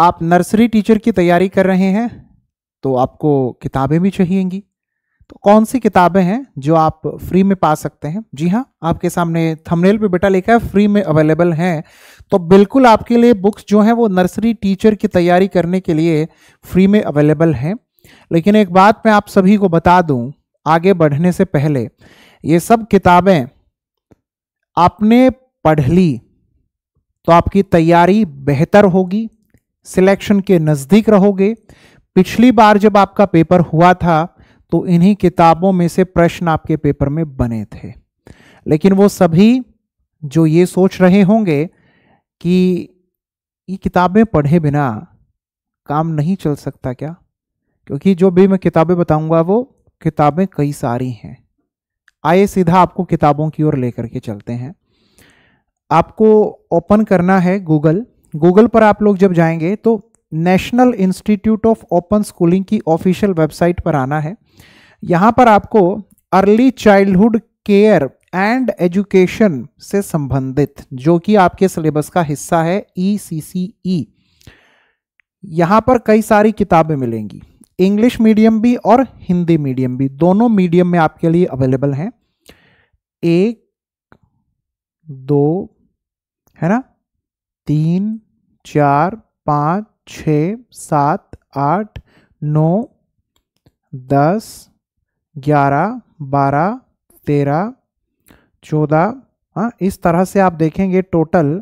आप nursery teacher की तैयारी कर रहे हैं तो आपको किताबें भी चाहिएंगी तो कौन सी किताबें हैं जो आप फ्री में पा सकते हैं जी हाँ आपके सामने थंबनेल पे बेटा लिखा है फ्री में अवेलेबल हैं तो बिल्कुल आपके लिए बुक्स जो हैं वो नर्सरी टीचर की तैयारी करने के लिए फ्री में अवेलेबल हैं लेकिन एक बात मैं आप सभी को बता दूं आगे बढ़ने से पहले ये सब किताबें आपने पढ़ ली तो आपकी तैयारी बेहतर होगी सिलेक्शन के नज़दीक रहोगे पिछली बार जब आपका पेपर हुआ था तो इन्हीं किताबों में से प्रश्न आपके पेपर में बने थे लेकिन वो सभी जो ये सोच रहे होंगे कि ये किताबें पढ़े बिना काम नहीं चल सकता क्या क्योंकि जो भी मैं किताबें बताऊंगा वो किताबें कई सारी हैं आइए सीधा आपको किताबों की ओर लेकर के चलते हैं आपको ओपन करना है गूगल गूगल पर आप लोग जब जाएंगे तो national institute of open schooling की ऑफिशियल वेबसाइट पर आना है यहां पर आपको early childhood care and education से संबंधित जो कि आपके सिलेबस का हिस्सा है ई सी सी ई यहां पर कई सारी किताबें मिलेंगी इंग्लिश मीडियम भी और हिंदी मीडियम भी दोनों मीडियम में आपके लिए अवेलेबल हैं एक दो है ना तीन चार पाँच छ सात आठ नौ दस ग्यारह बारह तेरह चौदह हाँ इस तरह से आप देखेंगे टोटल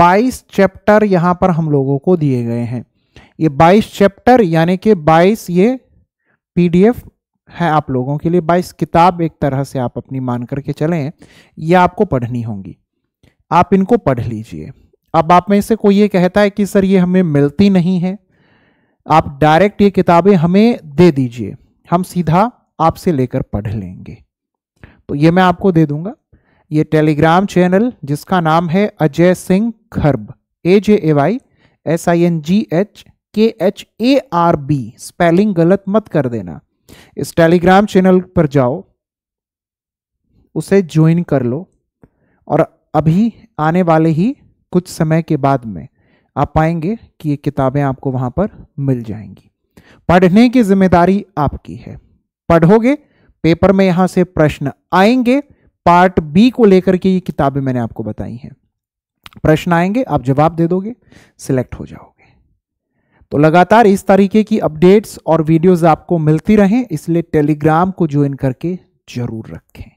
बाईस चैप्टर यहाँ पर हम लोगों को दिए गए हैं ये बाईस चैप्टर यानी कि बाईस ये पीडीएफ है आप लोगों के लिए बाईस किताब एक तरह से आप अपनी मान करके चलें ये आपको पढ़नी होंगी आप इनको पढ़ लीजिए अब आप में से कोई ये कहता है कि सर ये हमें मिलती नहीं है आप डायरेक्ट ये किताबें हमें दे दीजिए हम सीधा आपसे लेकर पढ़ लेंगे तो ये मैं आपको दे दूंगा ये टेलीग्राम चैनल जिसका नाम है Ajay Singh Kharb A J A Y S I N G H K H A R B spelling गलत मत कर देना इस टेलीग्राम चैनल पर जाओ उसे ज्वाइन कर लो और अभी आने वाले ही कुछ समय के बाद में आप पाएंगे कि ये किताबें आपको वहां पर मिल जाएंगी पढ़ने की जिम्मेदारी आपकी है पढ़ोगे पेपर में यहां से प्रश्न आएंगे पार्ट बी को लेकर के ये किताबें मैंने आपको बताई हैं प्रश्न आएंगे आप जवाब दे दोगे सिलेक्ट हो जाओगे तो लगातार इस तरीके की अपडेट्स और वीडियोस आपको मिलती रहें इसलिए टेलीग्राम को ज्वाइन करके जरूर रखें